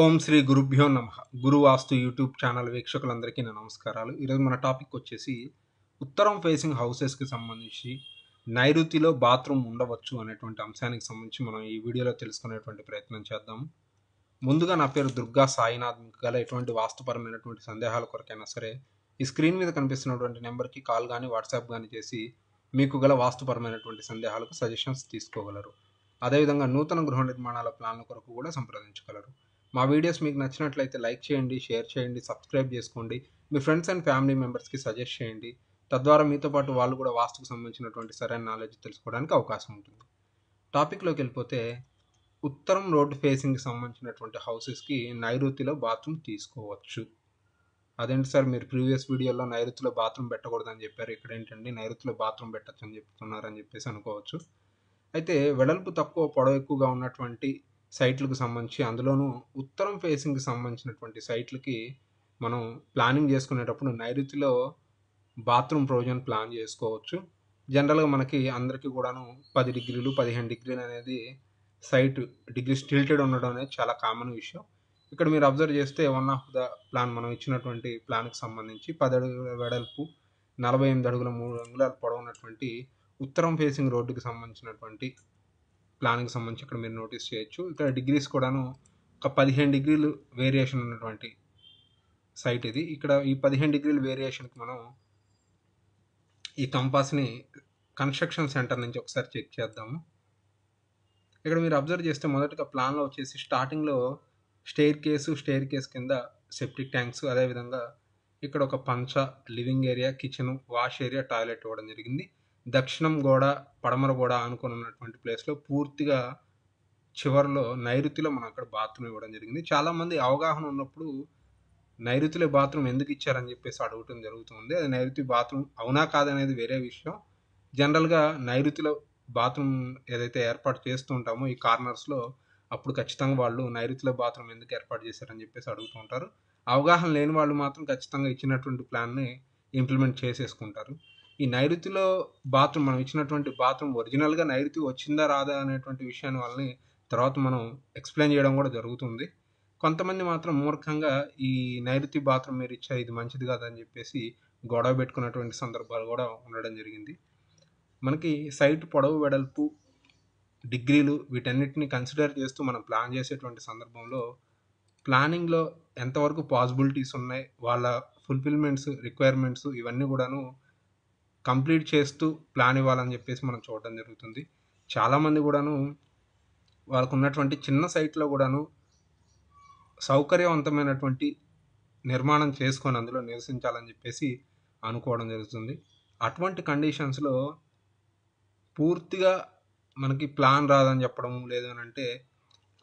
ఓం శ్రీ గురుభ్యో నమ గురువాస్తు YouTube channel వీక్షకులందరికీ నా నమస్కారాలు ఈరోజు మన టాపిక్ వచ్చేసి ఉత్తరం ఫేసింగ్ హౌసెస్కి సంబంధించి నైరుతిలో బాత్రూమ్ ఉండవచ్చు అనేటువంటి అంశానికి సంబంధించి మనం ఈ వీడియోలో తెలుసుకునేటువంటి ప్రయత్నం చేద్దాం ముందుగా నా పేరు దుర్గా సాయినాథ్ మీకు గల ఎటువంటి వాస్తుపరమైనటువంటి సందేహాల కొరకైనా సరే ఈ స్క్రీన్ మీద కనిపిస్తున్నటువంటి నెంబర్కి కాల్ కానీ వాట్సాప్ కానీ చేసి మీకు గల వాస్తుపరమైనటువంటి సందేహాలకు సజెషన్స్ తీసుకోగలరు అదేవిధంగా నూతన గృహ నిర్మాణాల ప్లాన్ల కొరకు కూడా సంప్రదించగలరు మా వీడియోస్ మీకు నచ్చినట్లయితే లైక్ చేయండి షేర్ చేయండి సబ్స్క్రైబ్ చేసుకోండి మీ ఫ్రెండ్స్ అండ్ ఫ్యామిలీ మెంబర్స్కి సజెస్ట్ చేయండి తద్వారా మీతో పాటు వాళ్ళు కూడా వాస్తుకు సంబంధించినటువంటి సరైన నాలెడ్జ్ తెలుసుకోవడానికి అవకాశం ఉంటుంది టాపిక్లోకి వెళ్ళిపోతే ఉత్తరం రోడ్డు ఫేసింగ్కి సంబంధించినటువంటి హౌసెస్కి నైరుతిలో బాత్రూమ్ తీసుకోవచ్చు అదేంటి సార్ మీరు ప్రీవియస్ వీడియోలో నైరుతిలో బాత్రూమ్ పెట్టకూడదని చెప్పారు ఇక్కడ ఏంటండి నైరుతిలో బాత్రూమ్ పెట్టచ్చు అని చెప్తున్నారని చెప్పేసి అనుకోవచ్చు అయితే వెడల్పు తక్కువ పొడవు ఎక్కువగా ఉన్నటువంటి సైట్లకు సంబంధించి అందులోనూ ఉత్తరం ఫేసింగ్కి సంబంధించినటువంటి సైట్లకి మనం ప్లానింగ్ చేసుకునేటప్పుడు నైరుతిలో బాత్రూమ్ ప్రొవిజన్ ప్లాన్ చేసుకోవచ్చు జనరల్గా మనకి అందరికీ కూడాను పది డిగ్రీలు పదిహేను డిగ్రీలు అనేది సైట్ డిగ్రీ స్టిల్టెడ్ ఉండడం అనేది చాలా కామన్ విషయం ఇక్కడ మీరు అబ్జర్వ్ చేస్తే వన్ ఆఫ్ ద ప్లాన్ మనం ఇచ్చినటువంటి ప్లాన్కి సంబంధించి పది అడుగుల వెడల్పు నలభై ఎనిమిది అడుగుల మూడు అంగుళాలు పొడవున్నటువంటి ఉత్తరం ఫేసింగ్ రోడ్డుకి సంబంధించినటువంటి ప్లాన్కి సంబంధించి ఇక్కడ మీరు నోటీస్ చేయొచ్చు ఇక్కడ డిగ్రీస్ కూడాను ఒక పదిహేను డిగ్రీలు వేరియేషన్ ఉన్నటువంటి సైట్ ఇది ఇక్కడ ఈ పదిహేను డిగ్రీల వేరియేషన్కి మనం ఈ కంపాస్ని కన్స్ట్రక్షన్ సెంటర్ నుంచి ఒకసారి చెక్ చేద్దాము ఇక్కడ మీరు అబ్జర్వ్ చేస్తే మొదటగా ప్లాన్లో వచ్చేసి స్టార్టింగ్లో స్టేర్ కేసు స్టేర్ కేస్ కింద సెప్టిక్ ట్యాంక్స్ అదేవిధంగా ఇక్కడ ఒక పంచ living area kitchen wash area toilet ఇవ్వడం జరిగింది దక్షిణం గోడ పడమర గోడ అనుకుని ఉన్నటువంటి ప్లేస్లో పూర్తిగా చివరిలో నైరుతిలో మనం అక్కడ బాత్రూమ్ ఇవ్వడం జరిగింది చాలామంది అవగాహన ఉన్నప్పుడు నైరుతిలో బాత్రూమ్ ఎందుకు ఇచ్చారని చెప్పేసి అడగటం జరుగుతుంది అది నైరుతి బాత్రూమ్ అవునా కాదనేది వేరే విషయం జనరల్గా నైరుతిలో బాత్రూమ్ ఏదైతే ఏర్పాటు చేస్తూ ఉంటామో ఈ కార్నర్స్లో అప్పుడు ఖచ్చితంగా వాళ్ళు నైరుతిలో బాత్రూమ్ ఎందుకు ఏర్పాటు చేశారని చెప్పేసి అడుగుతూ ఉంటారు అవగాహన లేని వాళ్ళు మాత్రం ఖచ్చితంగా ఇచ్చినటువంటి ప్లాన్ని ఇంప్లిమెంట్ చేసేసుకుంటారు ఈ నైరుతిలో బాత్రూమ్ మనం ఇచ్చినటువంటి బాత్రూమ్ ఒరిజినల్గా నైరుతి వచ్చిందా రాదా అనేటువంటి విషయాన్ని వాళ్ళని తర్వాత మనం ఎక్స్ప్లెయిన్ చేయడం కూడా జరుగుతుంది కొంతమంది మాత్రం మూర్ఖంగా ఈ నైరుతి బాత్రూమ్ మీరు ఇచ్చారు ఇది మంచిది కాదని చెప్పేసి గొడవ పెట్టుకున్నటువంటి సందర్భాలు కూడా ఉండడం జరిగింది మనకి సైట్ పొడవు వెడల్పు డిగ్రీలు వీటన్నిటిని కన్సిడర్ చేస్తూ మనం ప్లాన్ చేసేటువంటి సందర్భంలో ప్లానింగ్లో ఎంతవరకు పాసిబిలిటీస్ ఉన్నాయి వాళ్ళ ఫుల్ఫిల్మెంట్స్ రిక్వైర్మెంట్స్ ఇవన్నీ కూడాను కంప్లీట్ చేస్తూ ప్లాన్ ఇవ్వాలని చెప్పేసి మనం చూడడం జరుగుతుంది చాలామంది కూడాను వాళ్ళకు ఉన్నటువంటి చిన్న సైట్లో కూడాను సౌకర్యవంతమైనటువంటి నిర్మాణం చేసుకొని అందులో నివసించాలని చెప్పేసి అనుకోవడం జరుగుతుంది అటువంటి కండిషన్స్లో పూర్తిగా మనకి ప్లాన్ రాదని చెప్పడం లేదు అని అంటే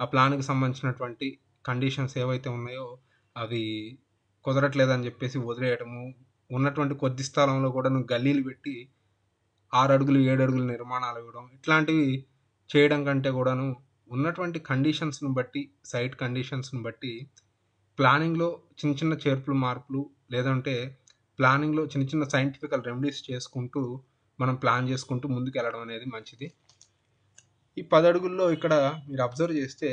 ఆ ప్లాన్కి సంబంధించినటువంటి కండిషన్స్ ఏవైతే ఉన్నాయో అవి కుదరట్లేదని చెప్పేసి వదిలేయటము ఉన్నటువంటి కొద్ది స్థలంలో కూడా నువ్వు గల్లీలు పెట్టి ఆరు అడుగులు ఏడు అడుగులు నిర్మాణాలు ఇవ్వడం ఇట్లాంటివి చేయడం కంటే కూడాను ఉన్నటువంటి కండిషన్స్ను బట్టి సైట్ కండిషన్స్ని బట్టి ప్లానింగ్లో చిన్న చిన్న చేర్పులు మార్పులు లేదంటే ప్లానింగ్లో చిన్న చిన్న సైంటిఫికల్ రెమెడీస్ చేసుకుంటూ మనం ప్లాన్ చేసుకుంటూ ముందుకు వెళ్ళడం అనేది మంచిది ఈ పది అడుగుల్లో ఇక్కడ మీరు అబ్జర్వ్ చేస్తే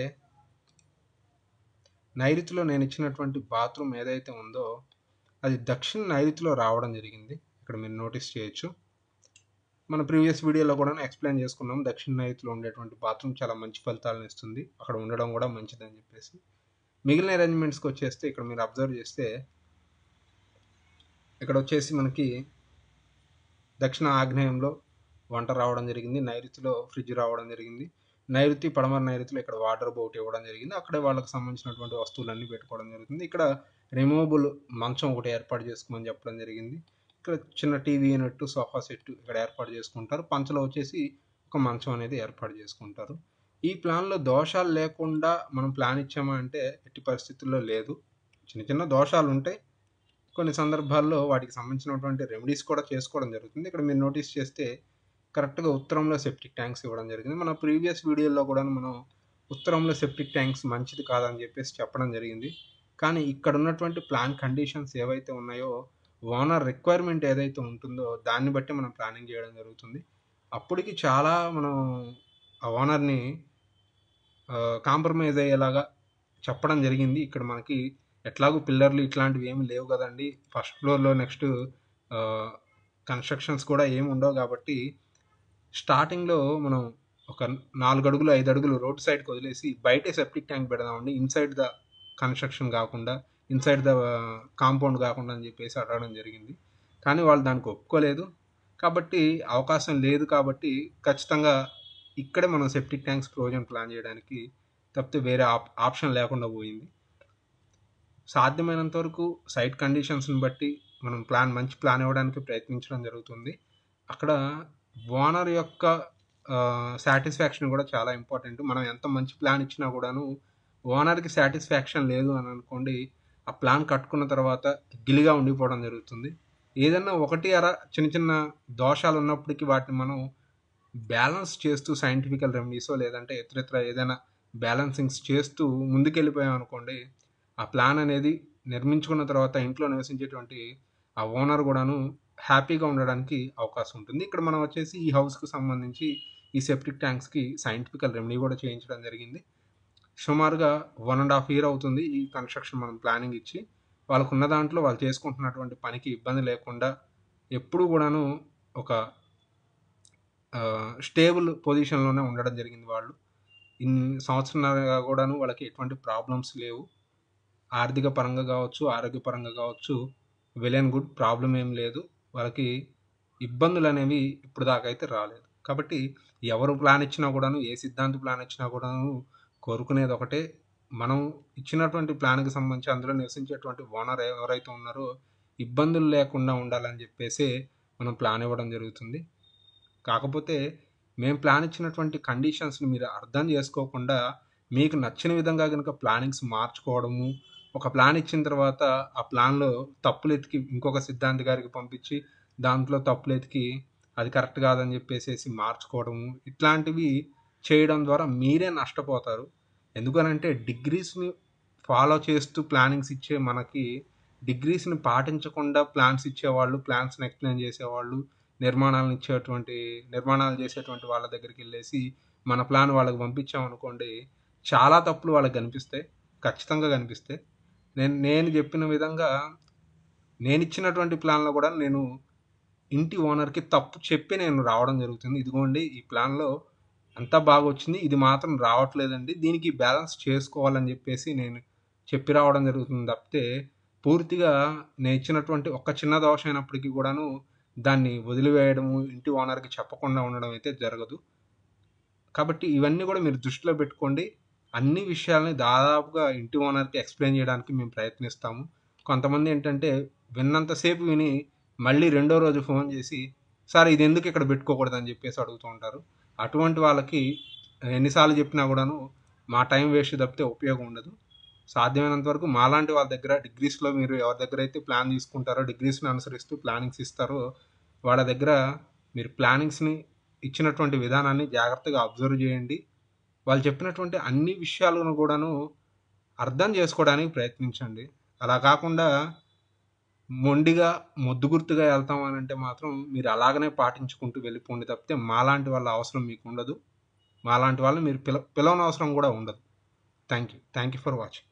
నైరుతిలో నేను ఇచ్చినటువంటి బాత్రూమ్ ఏదైతే ఉందో అది దక్షిణ నైరుతిలో రావడం జరిగింది ఇక్కడ మీరు నోటీస్ చేయొచ్చు మన ప్రీవియస్ వీడియోలో కూడా ఎక్స్ప్లెయిన్ చేసుకున్నాం దక్షిణ నైరుతిలో ఉండేటువంటి బాత్రూమ్ చాలా మంచి ఫలితాలను ఇస్తుంది అక్కడ ఉండడం కూడా మంచిదని చెప్పేసి మిగిలిన అరేంజ్మెంట్స్కి వచ్చేస్తే ఇక్కడ మీరు అబ్జర్వ్ చేస్తే ఇక్కడ వచ్చేసి మనకి దక్షిణ ఆగ్నేయంలో వంట రావడం జరిగింది నైరుతిలో ఫ్రిడ్జ్ రావడం జరిగింది నైరుతి పడమర నైరుతిలో ఇక్కడ వాటర్ బోట్ ఇవ్వడం జరిగింది అక్కడే వాళ్ళకి సంబంధించినటువంటి వస్తువులన్నీ పెట్టుకోవడం జరుగుతుంది ఇక్కడ రిమూవబుల్ మంచం ఒకటి ఏర్పాటు చేసుకోమని చెప్పడం జరిగింది ఇక్కడ చిన్న టీవీ యూనిట్ సోఫా సెట్ ఇక్కడ ఏర్పాటు చేసుకుంటారు పంచలో వచ్చేసి ఒక మంచం అనేది ఏర్పాటు చేసుకుంటారు ఈ ప్లాన్లో దోషాలు లేకుండా మనం ప్లాన్ ఇచ్చామా అంటే ఎట్టి పరిస్థితుల్లో లేదు చిన్న చిన్న దోషాలు ఉంటాయి కొన్ని సందర్భాల్లో వాటికి సంబంధించినటువంటి రెమెడీస్ కూడా చేసుకోవడం జరుగుతుంది ఇక్కడ మీరు నోటీస్ చేస్తే కరెక్ట్గా ఉత్తరంలో సెప్టిక్ ట్యాంక్స్ ఇవ్వడం జరిగింది మన ప్రీవియస్ వీడియోలో కూడా మనం ఉత్తరంలో సెప్టిక్ ట్యాంక్స్ మంచిది కాదని చెప్పేసి చెప్పడం జరిగింది కానీ ఇక్కడ ఉన్నటువంటి ప్లాన్ కండిషన్స్ ఏవైతే ఉన్నాయో ఓనర్ రిక్వైర్మెంట్ ఏదైతే ఉంటుందో దాన్ని బట్టి మనం ప్లానింగ్ చేయడం జరుగుతుంది అప్పటికి చాలా మనం ఆ ఓనర్ని కాంప్రమైజ్ అయ్యేలాగా చెప్పడం జరిగింది ఇక్కడ మనకి ఎట్లాగూ పిల్లర్లు ఇట్లాంటివి ఏమి లేవు కదండి ఫస్ట్ ఫ్లోర్లో నెక్స్ట్ కన్స్ట్రక్షన్స్ కూడా ఏమి ఉండవు కాబట్టి స్టార్టింగ్లో మనం ఒక నాలుగు అడుగులు ఐదు అడుగులు రోడ్ సైడ్కి వదిలేసి బయటే సెప్టిక్ ట్యాంక్ పెడదామండి ఇన్సైడ్ ద కన్స్ట్రక్షన్ కాకుండా ఇన్సైడ్ ద కాంపౌండ్ కాకుండా అని చెప్పేసి అడగడం జరిగింది కానీ వాళ్ళు దానికి ఒప్పుకోలేదు కాబట్టి అవకాశం లేదు కాబట్టి ఖచ్చితంగా ఇక్కడే మనం సెప్టిక్ ట్యాంక్స్ ప్రొవిజన్ ప్లాన్ చేయడానికి తప్పితే వేరే ఆప్ ఆప్షన్ లేకుండా పోయింది సాధ్యమైనంత వరకు సైట్ కండిషన్స్ని బట్టి మనం ప్లాన్ మంచి ప్లాన్ ఇవ్వడానికి ప్రయత్నించడం జరుగుతుంది అక్కడ ఓనర్ యొక్క సాటిస్ఫాక్షన్ కూడా చాలా ఇంపార్టెంట్ మనం ఎంత మంచి ప్లాన్ ఇచ్చినా కూడాను ఓనర్కి సాటిస్ఫాక్షన్ లేదు అని అనుకోండి ఆ ప్లాన్ కట్టుకున్న తర్వాత గిలిగా ఉండిపోవడం జరుగుతుంది ఏదన్నా ఒకటి అర చిన్న చిన్న దోషాలు ఉన్నప్పటికీ వాటిని మనం బ్యాలెన్స్ చేస్తూ సైంటిఫికల్ రెమెడీసో లేదంటే ఇతర ఏదైనా బ్యాలెన్సింగ్స్ చేస్తూ ముందుకెళ్ళిపోయాం అనుకోండి ఆ ప్లాన్ అనేది నిర్మించుకున్న తర్వాత ఇంట్లో నివసించేటువంటి ఆ ఓనర్ కూడాను హ్యాపీగా ఉండడానికి అవకాశం ఉంటుంది ఇక్కడ మనం వచ్చేసి ఈ హౌస్కి సంబంధించి ఈ సెప్టిక్ ట్యాంక్స్కి సైంటిఫికల్ రెమెడీ కూడా చేయించడం జరిగింది సుమారుగా వన్ అండ్ హాఫ్ ఇయర్ అవుతుంది ఈ కన్స్ట్రక్షన్ మనం ప్లానింగ్ ఇచ్చి వాళ్ళకు ఉన్న దాంట్లో వాళ్ళు చేసుకుంటున్నటువంటి పనికి ఇబ్బంది లేకుండా ఎప్పుడు కూడాను ఒక స్టేబుల్ పొజిషన్లోనే ఉండడం జరిగింది వాళ్ళు ఇన్ని సంవత్సరాలుగా కూడాను వాళ్ళకి ఎటువంటి ప్రాబ్లమ్స్ లేవు ఆర్థిక పరంగా కావచ్చు ఆరోగ్యపరంగా కావచ్చు వెల్ అండ్ గుడ్ ప్రాబ్లం ఏం లేదు వాళ్ళకి ఇబ్బందులు అనేవి ఇప్పుడు దాకా అయితే రాలేదు కాబట్టి ఎవరు ప్లాన్ ఇచ్చినా కూడాను ఏ సిద్ధాంతి ప్లాన్ ఇచ్చినా కూడాను కోరుకునేది ఒకటే మనం ఇచ్చినటువంటి ప్లాన్కి సంబంధించి అందులో నివసించేటువంటి ఓనర్ ఎవరైతే ఉన్నారో ఇబ్బందులు లేకుండా ఉండాలని చెప్పేసి మనం ప్లాన్ ఇవ్వడం జరుగుతుంది కాకపోతే మేము ప్లాన్ ఇచ్చినటువంటి కండిషన్స్ని మీరు అర్థం చేసుకోకుండా మీకు నచ్చిన విధంగా కనుక ప్లానింగ్స్ మార్చుకోవడము ఒక ప్లాన్ ఇచ్చిన తర్వాత ఆ ప్లాన్లో తప్పులు ఎతికి ఇంకొక సిద్ధాంతి గారికి పంపించి దాంట్లో తప్పులు ఎతికి అది కరెక్ట్ కాదని చెప్పేసి మార్చుకోవడము ఇట్లాంటివి చేయడం ద్వారా మీరే నష్టపోతారు ఎందుకనంటే డిగ్రీస్ని ఫాలో చేస్తూ ప్లానింగ్స్ ఇచ్చే మనకి డిగ్రీస్ని పాటించకుండా ప్లాన్స్ ఇచ్చేవాళ్ళు ప్లాన్స్ని ఎక్స్ప్లెయిన్ చేసేవాళ్ళు నిర్మాణాలను ఇచ్చేటువంటి నిర్మాణాలు చేసేటువంటి వాళ్ళ దగ్గరికి వెళ్ళేసి మన ప్లాన్ వాళ్ళకి పంపించామనుకోండి చాలా తప్పులు వాళ్ళకి కనిపిస్తాయి ఖచ్చితంగా కనిపిస్తాయి నేను నేను చెప్పిన విధంగా నేను ఇచ్చినటువంటి ప్లాన్లో కూడా నేను ఇంటి ఓనర్కి తప్పు చెప్పి నేను రావడం జరుగుతుంది ఇదిగోండి ఈ ప్లాన్లో అంతా బాగా వచ్చింది ఇది మాత్రం రావట్లేదండి దీనికి బ్యాలెన్స్ చేసుకోవాలని చెప్పేసి నేను చెప్పి రావడం జరుగుతుంది తప్పితే పూర్తిగా నేను ఇచ్చినటువంటి ఒక్క చిన్న దోష అయినప్పటికీ కూడాను దాన్ని వదిలివేయడము ఇంటి ఓనర్కి చెప్పకుండా ఉండడం అయితే జరగదు కాబట్టి ఇవన్నీ కూడా మీరు దృష్టిలో పెట్టుకోండి అన్ని విషయాలని దాదాపుగా ఇంటి ఓనర్కి ఎక్స్ప్లెయిన్ చేయడానికి మేము ప్రయత్నిస్తాము కొంతమంది ఏంటంటే విన్నంతసేపు విని మళ్ళీ రెండో రోజు ఫోన్ చేసి సార్ ఇది ఎందుకు ఇక్కడ పెట్టుకోకూడదు అని చెప్పేసి అడుగుతూ ఉంటారు అటువంటి వాళ్ళకి ఎన్నిసార్లు చెప్పినా కూడాను మా టైం వేస్ట్ తప్పితే ఉపయోగం ఉండదు సాధ్యమైనంత వరకు మాలాంటి వాళ్ళ దగ్గర డిగ్రీస్లో మీరు ఎవరి దగ్గర అయితే ప్లాన్ తీసుకుంటారో డిగ్రీస్ని అనుసరిస్తూ ప్లానింగ్స్ ఇస్తారో వాళ్ళ దగ్గర మీరు ప్లానింగ్స్ని ఇచ్చినటువంటి విధానాన్ని జాగ్రత్తగా అబ్జర్వ్ చేయండి వాళ్ళు చెప్పినటువంటి అన్ని విషయాలను కూడాను అర్థం చేసుకోవడానికి ప్రయత్నించండి అలా కాకుండా మొండిగా గుర్తుగా వెళ్తాం అని అంటే మాత్రం మీరు అలాగనే పాటించుకుంటూ వెళ్ళిపోండి తప్పితే మాలాంటి వాళ్ళ అవసరం మీకు ఉండదు మాలాంటి వాళ్ళు మీరు పిల పిలవనవసరం కూడా ఉండదు thank you thank you for watching